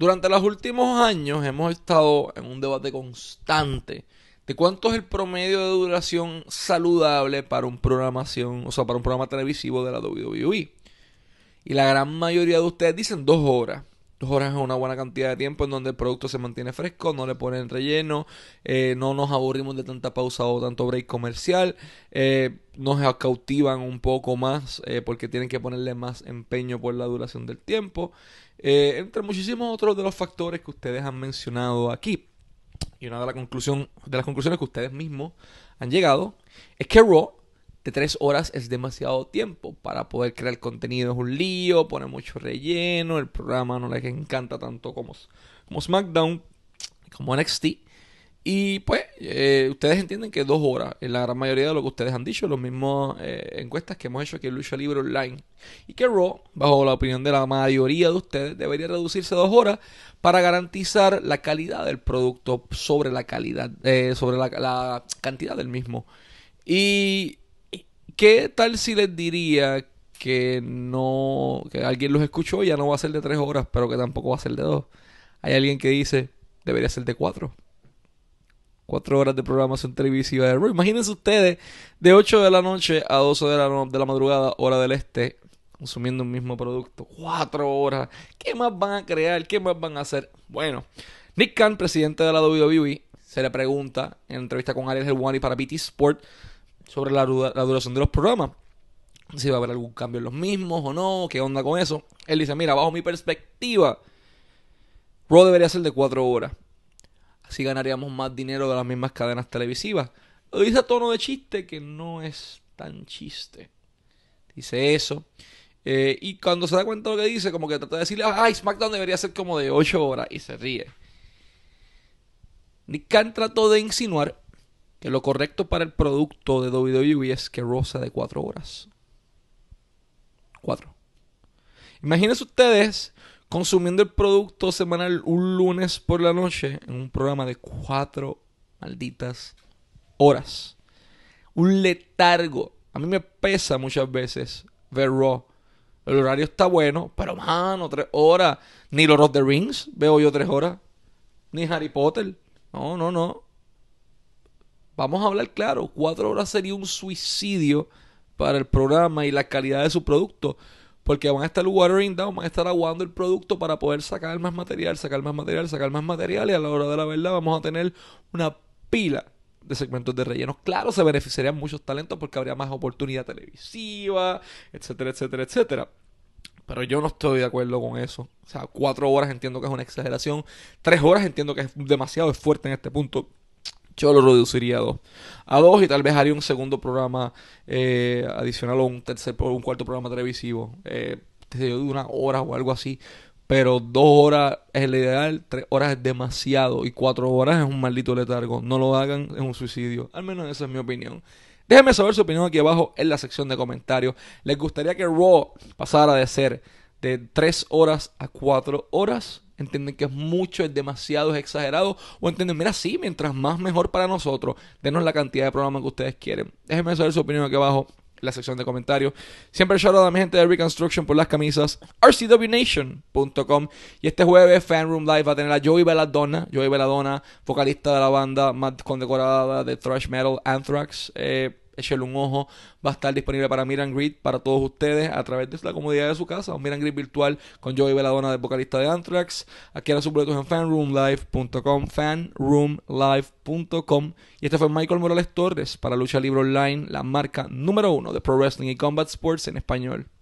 Durante los últimos años hemos estado en un debate constante de cuánto es el promedio de duración saludable para un programación, o sea, para un programa televisivo de la WWE. Y la gran mayoría de ustedes dicen dos horas dos horas es una buena cantidad de tiempo en donde el producto se mantiene fresco, no le ponen relleno, eh, no nos aburrimos de tanta pausa o tanto break comercial, eh, nos cautivan un poco más eh, porque tienen que ponerle más empeño por la duración del tiempo, entre muchísimos otros de los factores que ustedes han mencionado aquí. Y una de, la conclusión, de las conclusiones que ustedes mismos han llegado es que Raw de tres horas es demasiado tiempo para poder crear contenido. Es un lío, pone mucho relleno, el programa no les encanta tanto como, como SmackDown, como NXT. Y pues, eh, ustedes entienden que dos horas, en la gran mayoría de lo que ustedes han dicho, las mismas eh, encuestas que hemos hecho aquí en Lucha Libre Online, y que Raw, bajo la opinión de la mayoría de ustedes, debería reducirse a dos horas para garantizar la calidad del producto sobre la calidad, eh, sobre la cantidad del mismo. Y ¿Qué tal si les diría que no, que alguien los escuchó, ya no va a ser de tres horas, pero que tampoco va a ser de dos? Hay alguien que dice, debería ser de cuatro. Cuatro horas de programación televisiva Imagínense ustedes, de 8 de la noche a 12 de la, de la madrugada, hora del este, consumiendo un mismo producto. Cuatro horas. ¿Qué más van a crear? ¿Qué más van a hacer? Bueno, Nick Khan, presidente de la WWE, se le pregunta en entrevista con Ariel Helwani para BT Sport sobre la, duración de los programas. Si va a haber algún cambio en los mismos o no, qué onda con eso. Él dice, mira, bajo mi perspectiva, Raw debería ser de cuatro horas. Así ganaríamos más dinero de las mismas cadenas televisivas. dice a tono de chiste que no es tan chiste. Dice eso. Eh, y cuando se da cuenta de lo que dice, como que trata de decirle, ay, SmackDown debería ser como de 8 horas. Y se ríe. Nick can trató de insinuar que lo correcto para el producto de WWE es que rosa de cuatro horas. Cuatro. Imagínense ustedes consumiendo el producto semanal un lunes por la noche en un programa de cuatro malditas horas. Un letargo. A mí me pesa muchas veces ver Raw. El horario está bueno, pero mano, tres horas. Ni los of the Rings veo yo tres horas. Ni Harry Potter. No, no, no vamos a hablar claro, cuatro horas sería un suicidio para el programa y la calidad de su producto. Porque van a estar watering down, van a estar aguando el producto para poder sacar más material, sacar más material, sacar más material. Y a la hora de la verdad vamos a tener una pila de segmentos de relleno Claro, se beneficiarían muchos talentos porque habría más oportunidad televisiva, etcétera, etcétera, etcétera. Pero yo no estoy de acuerdo con eso. O sea, cuatro horas entiendo que es una exageración. Tres horas entiendo que es demasiado fuerte en este punto yo lo reduciría a dos. A dos y tal vez haría un segundo programa eh, adicional o un tercer un cuarto programa televisivo. Eh, de una hora o algo así. Pero dos horas es el ideal, tres horas es demasiado y cuatro horas es un maldito letargo. No lo hagan, es un suicidio. Al menos esa es mi opinión. Déjenme saber su opinión aquí abajo en la sección de comentarios. ¿Les gustaría que Raw pasara de ser de tres horas a cuatro horas? entienden que es mucho, es demasiado, es exagerado, o entienden, mira, sí, mientras más mejor para nosotros, denos la cantidad de programas que ustedes quieren. Déjenme saber su opinión aquí abajo en la sección de comentarios. Siempre shout a mi gente de Reconstruction por las camisas, rcwnation.com. Y este jueves, Fan Room Live va a tener a Joey Belladonna, Joey Belladonna, vocalista de la banda más condecorada de thrash metal Anthrax. Eh, échale un ojo. Va a estar disponible para Miran Grid, para todos ustedes, a través de la comodidad de su casa. Un Miran Grid virtual con Joey Veladona, de vocalista de Anthrax. en sus boletos en fanroomlive.com, fanroomlive.com. Y este fue Michael Morales Torres para Lucha Libre Online, la marca número uno de Pro Wrestling y Combat Sports en español.